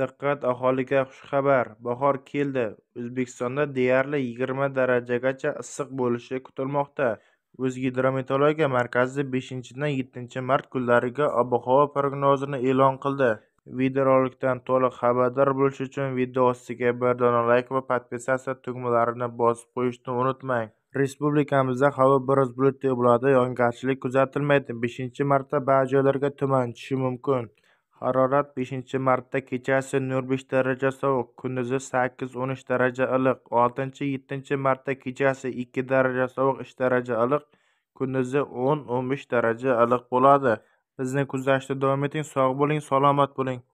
Diqqat aholiga xushxabar! Bahor keldi! O'zbekistonda deyarli yigirma darajagacha issiq bo'lishi kutilmoqda o'zgidrometeorologiya markazi beshinchidan yettinchi mart kunlariga ob-havo prognozini e'lon qildi videorolikdan to'liq xabardor bo'lish uchun video ostiga bir dona layk va podpisatsiya tugmalarini bosib qo'yishni unutmang respublikamizda havo biroz bulutli bo'ladi yog'ingarchilik kuzatilmaydi beshinchi martda ba'zi joylarga tuman tushishi mumkin harorat beshinchi martda kechasi nol besh daraja sovuq kunduzi sakkiz o'n uch daraja iliq oltinchi yettinchi martda kechasi ikki daraja sovuq uch daraja iliq kunduzi o'n o'n besh daraja iliq bo'ladi bizni kuzatishda davom eting sog' bo'ling salomat bo'ling